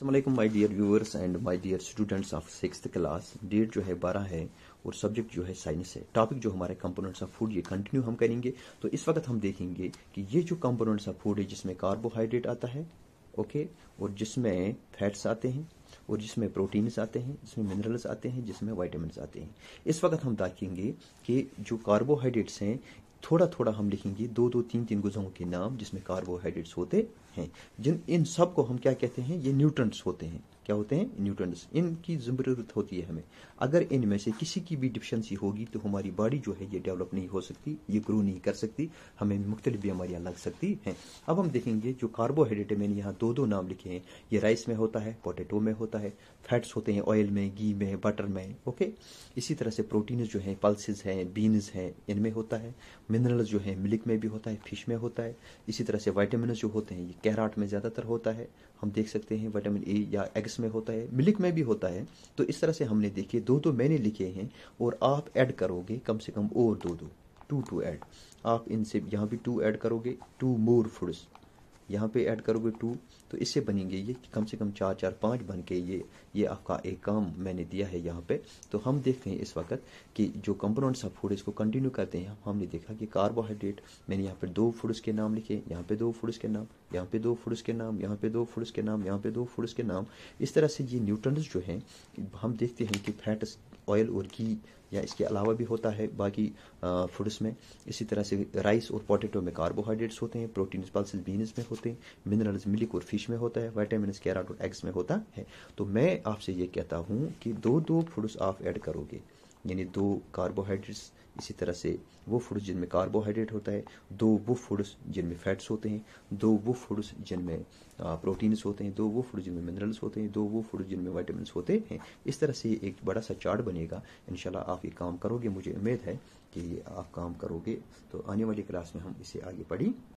Aslam my dear viewers and my dear students of six class date जो है बारह है और सब्जेक्ट जो है साइंस है टॉपिक जो हमारे कंपोनेंट्स ऑफ फूड ये कंटिन्यू हम करेंगे तो इस वक्त हम देखेंगे कि ये जो कंपोनेंट्स ऑफ फूड है जिसमें कार्बोहाइड्रेट आता है ओके और जिसमें फैट्स आते हैं और जिसमें प्रोटीन्स आते हैं जिसमें मिनरल्स आते हैं जिसमें वाइटामिन आते हैं इस वक्त हम देखेंगे कि जो कार्बोहाइड्रेट्स हैं थोड़ा थोड़ा हम लिखेंगे दो दो तीन तीन गुजों के नाम जिसमें कार्बोहाइड्रेट्स होते हैं जिन इन सब को हम क्या कहते हैं ये न्यूट्रंट्स होते हैं क्या होते हैं न्यूट्रंस इनकी ज़रूरत होती है हमें अगर इनमें से किसी की भी डिफिशेंसी होगी तो हमारी बॉडी जो है ये डेवलप नहीं हो सकती ये ग्रो नहीं कर सकती हमें मुख्तलिफ बीमारियां लग सकती हैं अब हम देखेंगे जो कार्बोहाइड्रेट मैंने यहाँ दो दो नाम लिखे हैं ये राइस में होता है पोटेटो में होता है फैट्स होते हैं ऑयल में घी में बटर में ओके इसी तरह से प्रोटीन्स जो है पल्सिस हैं बीन्स हैं इनमें होता है मिनरल्स जो है मिल्क में भी होता है फिश में होता है इसी तरह से वाइटामिन जो होते हैं ये कैराट में ज़्यादातर होता है हम देख सकते हैं वाइटामिन ए या एग्स में होता है मिल्क में भी होता है तो इस तरह से हमने देखे दो दो मैंने लिखे हैं और आप ऐड करोगे कम से कम और दो दो टू टू ऐड आप इनसे यहाँ भी टू ऐड करोगे टू मोर फूड्स यहाँ पे ऐड करोगे टू तो इससे बनेंगे ये कम से कम चार चार पाँच बन के ये ये आपका एक काम मैंने दिया है यहाँ पे तो हम देख रहे हैं इस वक्त कि जो कंपोनेंट्स ऑफ फूड इसको कंटिन्यू करते हैं हमने देखा कि कार्बोहाइड्रेट मैंने यहाँ पर दो फूड्स के नाम लिखे यहाँ पे दो फूड्स के नाम यहाँ पे दो फूड्स के नाम यहाँ पे दो फूड्स के नाम यहाँ पे दो फूड्स के नाम इस तरह से ये न्यूट्रंस जो हैं हम देखते हैं कि फैट्स ऑयल और घी या इसके अलावा भी होता है बाकी फूड्स में इसी तरह से राइस और पोटैटो में कार्बोहाइड्रेट्स होते हैं प्रोटीन पल्सिस बीनस में होते हैं मिनरल्स मिल्क और फिश में होता है वाइटामिन कैराट और एग्स में होता है तो मैं आपसे ये कहता हूँ कि दो दो फूड्स आप ऐड करोगे यानी दो कार्बोहाइड्रेट्स इसी तरह से वो फूड्स जिनमें कार्बोहाइड्रेट होता है दो वो फूड्स जिनमें फैट्स होते हैं दो वो फूड्स जिनमें प्रोटीन्स होते हैं दो वो फूड जिनमें मिनरल्स होते हैं दो वो फूड जिनमें वाइटामिन होते हैं इस तरह से एक बड़ा सा चार्ट बनेगा इनशाला आप ये काम करोगे मुझे उम्मीद है कि आप काम करोगे तो आने वाली क्लास में हम इसे आगे पढ़ी